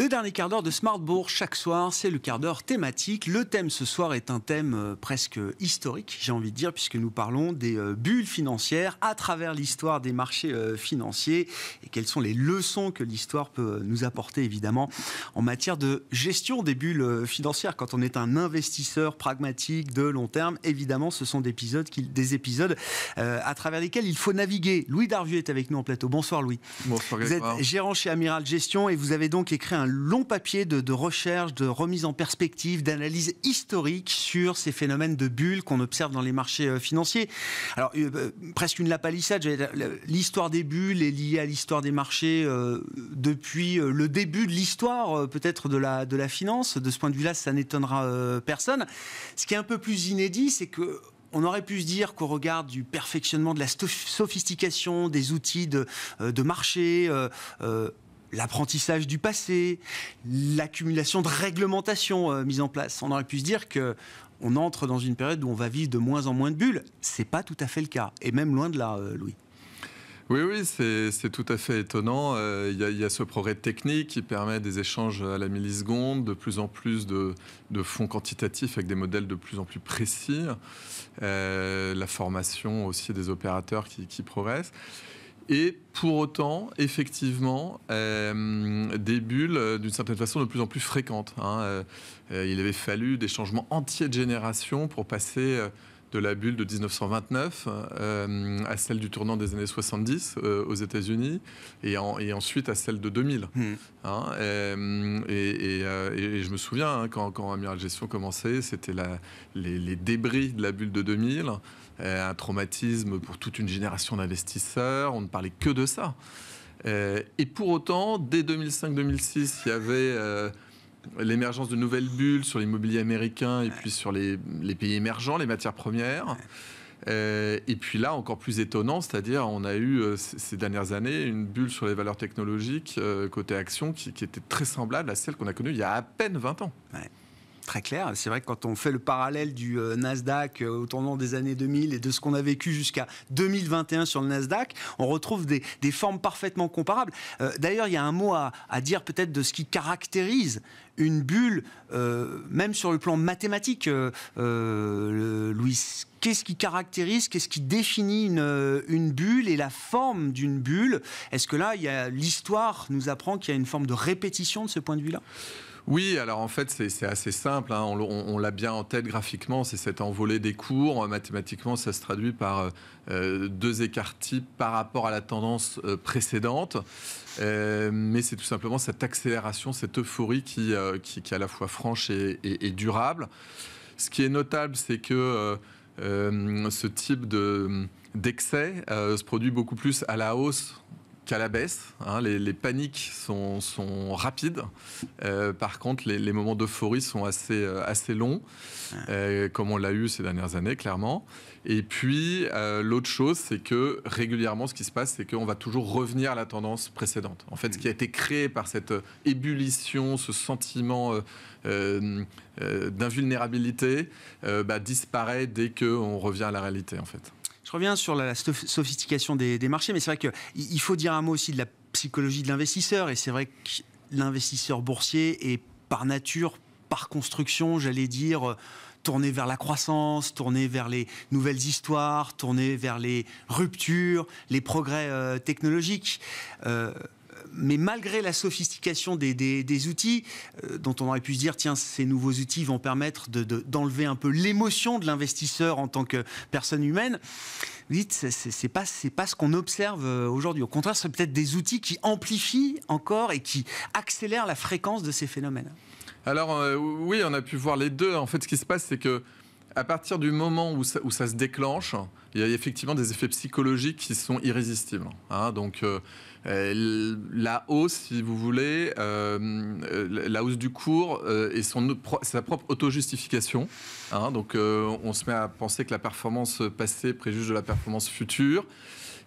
Le dernier quart d'heure de Smartbourg, chaque soir, c'est le quart d'heure thématique. Le thème ce soir est un thème euh, presque historique, j'ai envie de dire, puisque nous parlons des euh, bulles financières à travers l'histoire des marchés euh, financiers et quelles sont les leçons que l'histoire peut nous apporter, évidemment, en matière de gestion des bulles financières. Quand on est un investisseur pragmatique de long terme, évidemment, ce sont des épisodes, des épisodes à travers lesquels il faut naviguer. Louis Darvieux est avec nous en plateau. Bonsoir, Louis. Bonsoir, Vous êtes gérant chez Amiral Gestion et vous avez donc écrit un long papier de, recherche, de remise en perspective, d'analyse historique sur ces phénomènes de bulles qu'on observe dans les marchés euh, financiers. Alors, euh, euh, presque une lapalissade, l'histoire des bulles est liée à l'histoire des marchés depuis le début de l'histoire, peut-être de la, de la finance. De ce point de vue-là, ça n'étonnera personne. Ce qui est un peu plus inédit, c'est que on aurait pu se dire qu'au regard du perfectionnement, de la sophistication des outils de, marché, l'apprentissage du passé, l'accumulation de réglementations euh, mises en place. On aurait pu se dire que on entre dans une période où on va vivre de moins en moins de bulles. C'est pas tout à fait le cas, et même loin de là, euh, Louis. Oui, oui, c'est tout à fait étonnant. Euh, il y, a ce progrès technique qui permet des échanges à la milliseconde, de plus en plus de, fonds quantitatifs avec des modèles de plus en plus précis, la formation aussi des opérateurs qui, progressent. Et pour autant, effectivement, euh, des bulles euh, d'une certaine façon de plus en plus fréquentes. Hein. Euh, il avait fallu des changements entiers de génération pour passer de la bulle de 1929 euh, à celle du tournant des années 70 euh, aux États-Unis et, ensuite à celle de 2000. Hmm. Hein, euh, et, je me souviens hein, quand, quand Amiral Gestion commençait, c'était les, les, débris de la bulle de 2000, un traumatisme pour toute une génération d'investisseurs. On ne parlait que de ça. et pour autant, dès 2005-2006, il y avait l'émergence de nouvelles bulles sur l'immobilier américain et puis sur les, pays émergents, les matières premières. Euh, et puis là, encore plus étonnant, c'est-à-dire on a eu euh, ces dernières années une bulle sur les valeurs technologiques euh, côté action qui, était très semblable à celle qu'on a connue il y a à peine 20 ans très clair. C'est vrai que quand on fait le parallèle du euh, Nasdaq euh, au tournant des années 2000 et de ce qu'on a vécu jusqu'à 2021 sur le Nasdaq, on retrouve des, formes parfaitement comparables. Euh, d'ailleurs, il y a un mot à, dire peut-être de ce qui caractérise une bulle, même sur le plan mathématique, Louis. Qu'est-ce qui caractérise, qu'est-ce qui définit une, une, bulle et la forme d'une bulle Est-ce que là, l'histoire nous apprend qu'il y a une forme de répétition de ce point de vue-là oui, alors en fait, c'est assez simple. Hein. On, l'a bien en tête graphiquement, c'est cette envolée des cours. Mathématiquement, ça se traduit par euh, euh, deux écarts types par rapport à la tendance euh, précédente. mais c'est tout simplement cette accélération, cette euphorie qui, est à la fois franche et, durable. Ce qui est notable, c'est que ce type d'excès se produit beaucoup plus à la hausse à la baisse. Hein, les, paniques sont, sont rapides. Euh, par contre, les, moments d'euphorie sont assez, euh, assez longs, euh, comme on l'a eu ces dernières années, clairement. Et puis, l'autre chose, c'est que régulièrement, ce qui se passe, c'est qu'on va toujours revenir à la tendance précédente. En fait, ce qui a été créé par cette ébullition, ce sentiment d'invulnérabilité, bah, disparaît dès qu'on revient à la réalité, en fait. Je reviens sur la sophistication des, marchés, mais c'est vrai qu'il faut dire un mot aussi de la psychologie de l'investisseur. Et c'est vrai que l'investisseur boursier est par nature, par construction, j'allais dire, euh, tourné vers la croissance, tourné vers les nouvelles histoires, tourné vers les ruptures, les progrès euh, technologiques. Euh, mais malgré la sophistication des, outils, euh, dont on aurait pu se dire, tiens, ces nouveaux outils vont permettre d'enlever un peu l'émotion de l'investisseur en tant que personne humaine, vite, c'est pas, c'est pas ce qu'on observe euh, aujourd'hui. Au contraire, ce sont peut-être des outils qui amplifient encore et qui accélèrent la fréquence de ces phénomènes. Alors euh, oui, on a pu voir les deux. En fait, ce qui se passe, c'est que à partir du moment où ça, où ça, se déclenche, il y a effectivement des effets psychologiques qui sont irrésistibles. Hein. Donc euh, la hausse, si vous voulez, euh, la hausse du cours euh, et sa propre auto-justification. Hein. Donc on se met à penser que la performance passée préjuge de la performance future.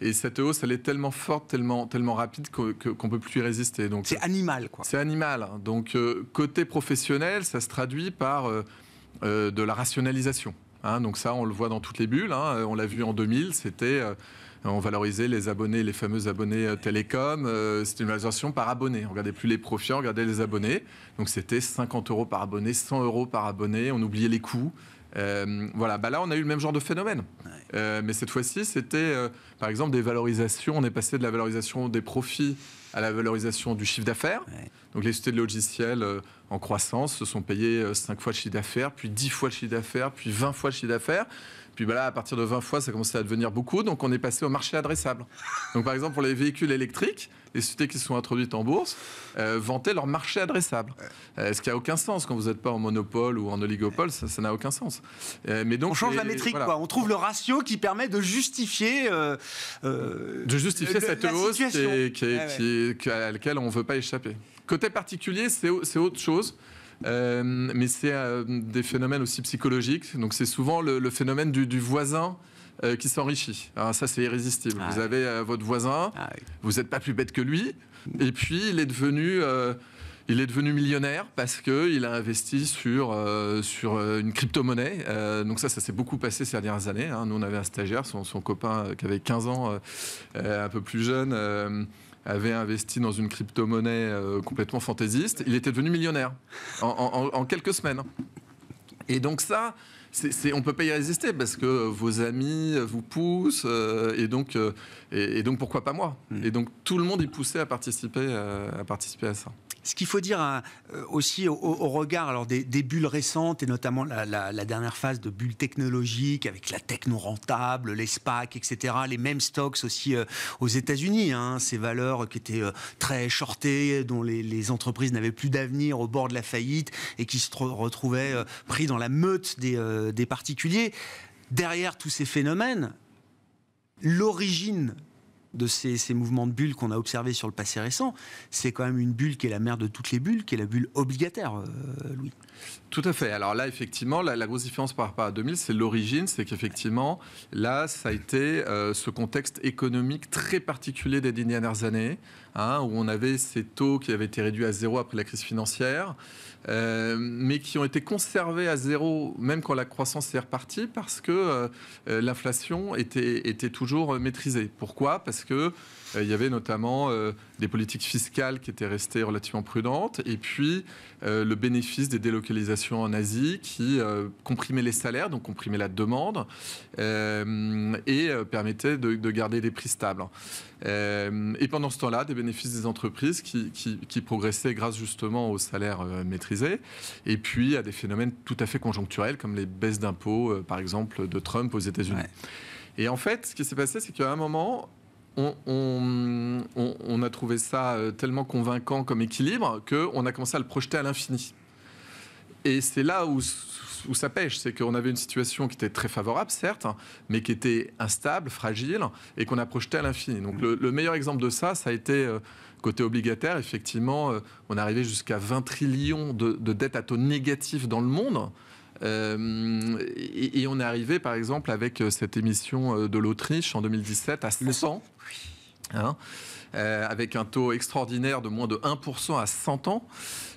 Et cette hausse, elle est tellement forte, tellement, tellement rapide qu'on ne peut plus y résister. C'est animal, quoi. C'est animal. Donc, côté professionnel, ça se traduit par euh, de la rationalisation. Hein. donc ça, on le voit dans toutes les bulles. Hein. Euh, on l'a vu en 2000, c'était euh, on valorisait les abonnés, les fameux abonnés télécom. c'était une valorisation par abonné. On regardait plus les profits, on regardait les abonnés. Donc c'était 50 euros par abonné, 100 euros par abonné. On oubliait les coûts. Euh, voilà, bah là, on a eu le même genre de phénomène. Euh, mais cette fois-ci, c'était, euh, par exemple, des valorisations. On est passé de la valorisation des profits à la valorisation du chiffre d'affaires. Donc, les sociétés de logiciels en croissance se sont payées 5 fois le chiffre d'affaires, puis 10 fois le chiffre d'affaires, puis 20 fois le chiffre d'affaires. Puis bah là, à partir de 20 fois, ça commencé à devenir beaucoup. Donc on est passé au marché adressable. Donc par exemple, pour les véhicules électriques, les sociétés qui sont introduites en bourse euh, vantaient leur marché adressable. est euh, ce qui n'a aucun sens quand vous n'êtes pas en monopole ou en oligopole, ça n'a aucun sens. Euh, mais donc, on change la métrique, quoi. On trouve le ratio qui permet de justifier. Euh, de justifier cette hausse à laquelle on ne veut pas échapper. Côté particulier, c'est autre chose. Euh, mais c'est euh, des phénomènes aussi psychologiques. Donc c'est souvent le, phénomène du, voisin euh, qui s'enrichit. ça, c'est irrésistible. Ah vous avez votre voisin, ah vous n'êtes pas plus bête que lui, et puis il est devenu... il est devenu millionnaire parce qu'il a investi sur, sur une crypto-monnaie. donc ça, ça s'est beaucoup passé ces dernières années. Hein. Nous, on avait un stagiaire, son, son copain qui avait 15 ans, un peu plus jeune, avait investi dans une crypto-monnaie euh, complètement fantaisiste. Il était devenu millionnaire en, quelques semaines. Et donc ça, on ne peut pas y résister parce que vos amis vous poussent euh, et, donc, euh, et, donc pourquoi pas moi mm. Et donc tout le monde est poussait à participer, à, participer à ça. Ce qu'il faut dire hein, euh, aussi au, regard alors des, bulles récentes et notamment la, dernière phase de bulles technologiques avec la techno rentable, les SPAC, etc. Les mêmes stocks aussi euh, aux États-Unis, hein, ces valeurs qui étaient euh, très shortées, dont les, entreprises n'avaient plus d'avenir au bord de la faillite et qui se retrouvaient pris dans la meute des, des particuliers. Derrière tous ces phénomènes, l'origine de ces, mouvements de bulles qu'on a observés sur le passé récent, c'est quand même une bulle qui est la mère de toutes les bulles, qui est la bulle obligataire, euh, Louis. Tout à fait. Alors là, effectivement, la, grosse différence par rapport à 2000, c'est l'origine, c'est qu'effectivement, là, ça a été euh, ce contexte économique très particulier des dernières années, hein, où on avait ces taux qui avaient été réduits à zéro après la crise financière. Euh, mais qui ont été conservés à zéro, même quand la croissance est repartie, parce que euh, euh, l'inflation était, était toujours maîtrisée. Pourquoi Parce que il y avait notamment des politiques fiscales qui étaient restées relativement prudentes, et puis le bénéfice des délocalisations en Asie qui comprimaient comprimait les salaires, donc comprimait la demande, et permettait de, garder des prix stables. et pendant ce temps-là, des bénéfices des entreprises qui, qui progressaient grâce justement aux salaires maîtrisés et puis il à des phénomènes tout à fait conjoncturels comme les baisses d'impôts, euh, par exemple, de Trump aux États-Unis. Et en fait, ce qui s'est passé, c'est qu'à un moment, on, a trouvé ça euh, tellement convaincant comme équilibre qu'on a commencé à le projeter à l'infini. Et c'est là où, ça pêche, c'est qu'on avait une situation qui était très favorable, certes, mais qui était instable, fragile, et qu'on a projeté à l'infini. Donc mmh. le, meilleur exemple de ça, ça a été euh, Côté obligataire, effectivement, euh, on arrivait jusqu'à 20 trillions de, dettes à taux négatif dans le monde. Euh, et, on est arrivé, par exemple, avec euh, cette émission de l'Autriche en 2017 à 100 hein, avec un taux extraordinaire de moins de 1% à 100 ans.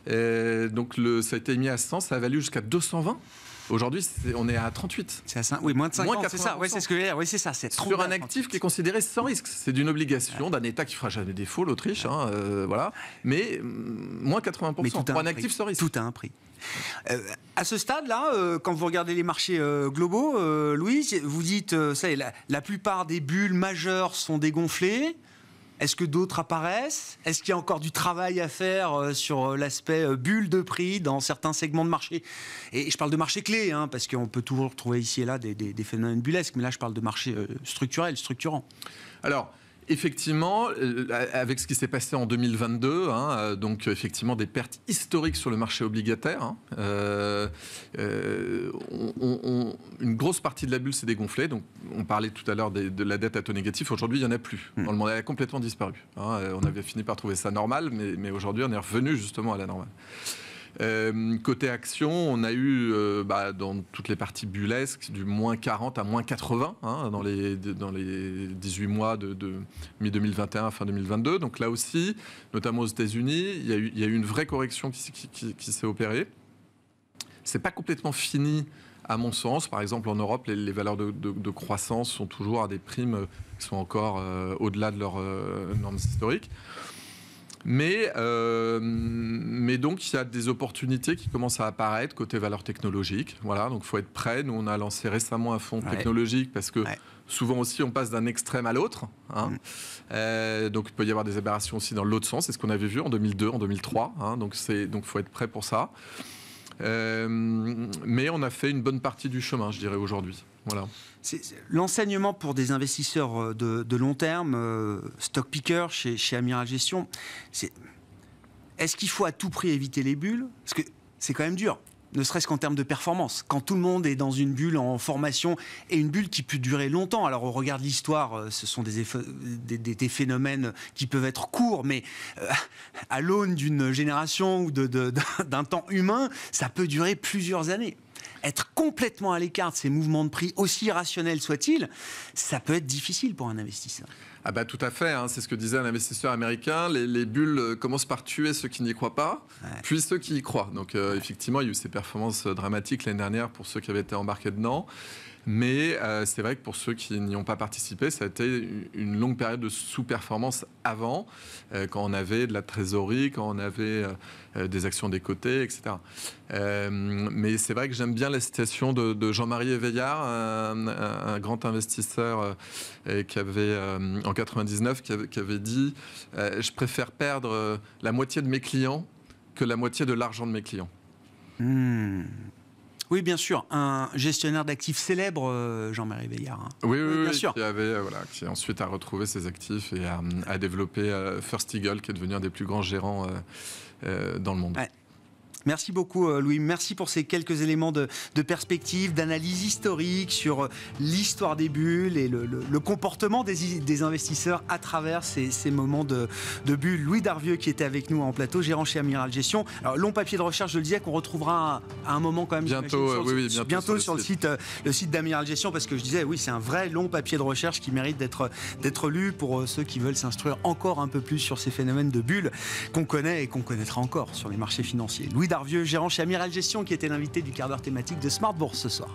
donc, ça a été mis à 100, ça a valu jusqu'à 220. Aujourd'hui, on est à 38. C'est à 5, oui, moins de 50, c'est ça. c'est ce que je Oui, c'est ça. C'est Sur un actif qui est considéré sans risque. C'est d'une obligation d'un État qui fera jamais défaut, l'Autriche, hein, euh, voilà. Mais mm, moins 80% pour un, actif sans risque. Tout a un prix. Euh, à ce stade-là, euh, quand vous regardez les marchés globaux, Louise, vous dites, ça la, plupart des bulles majeures sont dégonflées. Est-ce que d'autres apparaissent Est-ce qu'il y a encore du travail à faire euh, sur euh, l'aspect euh, bulle de prix dans certains segments de marché Et je parle de marché clé, hein, parce qu'on peut toujours trouver ici et là des, phénomènes bullesques, mais là je parle de marché structurel, structurant. Alors, Effectivement, avec ce qui s'est passé en 2022, hein, donc effectivement des pertes historiques sur le marché obligataire. Hein, une grosse partie de la bulle s'est dégonflée. Donc, on parlait tout à l'heure de, la dette à taux négatif. Aujourd'hui, il n'y en a plus. Hmm. Dans le monde, elle a complètement disparu. Hein. on avait fini par trouver ça normal, mais, aujourd'hui, on est revenu justement à la normale. Euh, côté action, on a eu euh, bah, dans toutes les parties bullesques du moins 40 à moins 80 hein, dans, les, dans les 18 mois de, mi-2021 à fin 2022. Donc là aussi, notamment aux États-Unis, il, il y, a eu une vraie correction qui, qui s'est opérée. C'est pas complètement fini à mon sens, par exemple en Europe, les, valeurs de, croissance sont toujours à des primes qui sont encore euh, au-delà de leurs euh, normes historiques. Mais, euh, mais donc, il y a des opportunités qui commencent à apparaître côté valeurs technologiques. Voilà, donc il faut être prêt. Nous, on a lancé récemment un fonds technologique parce que souvent aussi, on passe d'un extrême à l'autre. Hein. Mm. donc, il peut y avoir des aberrations aussi dans l'autre sens. C'est ce qu'on avait vu en 2002, en 2003. Hein. Donc, il donc, faut être prêt pour ça. Euh, mais on a fait une bonne partie du chemin, je dirais, aujourd'hui. Voilà. L'enseignement pour des investisseurs euh, de, long terme, euh, stock picker chez, chez Amiral Gestion, c'est est-ce qu'il faut à tout prix éviter les bulles Parce que c'est quand même dur ne serait-ce qu'en termes de performance. Quand tout le monde est dans une bulle en formation et une bulle qui peut durer longtemps, alors on regarde l'histoire, euh, ce sont des, des, phénomènes qui peuvent être courts, mais euh, à l'aune d'une génération ou d'un temps humain, ça peut durer plusieurs années être complètement à l'écart de ces mouvements de prix, aussi rationnels soient-ils, ça peut être difficile pour un investisseur. Ah bah tout à fait, hein. c'est ce que disait un investisseur américain, les, bulles euh, commencent par tuer ceux qui n'y croient pas, puis ceux qui y croient. Donc euh, effectivement, il y a eu ces performances euh, dramatiques l'année dernière pour ceux qui avaient été embarqués dedans. Mais euh, c'est vrai que pour ceux qui n'y ont pas participé, ça a été une longue période de sous-performance avant, euh, quand on avait de la trésorerie, quand on avait euh, des actions des côtés, etc. mais c'est vrai que j'aime bien la citation de, Jean-Marie Éveillard, un, grand investisseur qui avait, en 99 qui avait, dit Je préfère perdre la moitié de mes clients que la moitié de l'argent de mes clients. Hmm. Oui, bien sûr. Un gestionnaire d'actifs célèbre, euh, Jean-Marie Veillard. Hein. Oui, bien sûr. Qui, avait, euh, voilà, qui ensuite a retrouvé ses actifs et a, a développé euh, First Eagle, qui est devenu un des plus grands gérants dans le monde. Merci beaucoup euh, Louis, merci pour ces quelques éléments de, perspective, d'analyse historique sur euh, l'histoire des bulles et le, comportement des, des, investisseurs à travers ces, moments de, de bulle. Louis Darvieux qui était avec nous en plateau, gérant chez Amiral Gestion. Alors, long papier de recherche, je le disais, qu'on retrouvera à un moment quand même bientôt, sur, euh, bientôt, sur, le site, site le site d'Amiral Gestion parce que je disais oui, c'est un vrai long papier de recherche qui mérite d'être d'être lu pour ceux qui veulent s'instruire encore un peu plus sur ces phénomènes de bulles qu'on connaît et qu'on connaîtra encore sur les marchés financiers. Louis vieux gérant chez Amiral Gestion, qui était l'invité du quart d'heure thématique de Smart Bourse ce soir.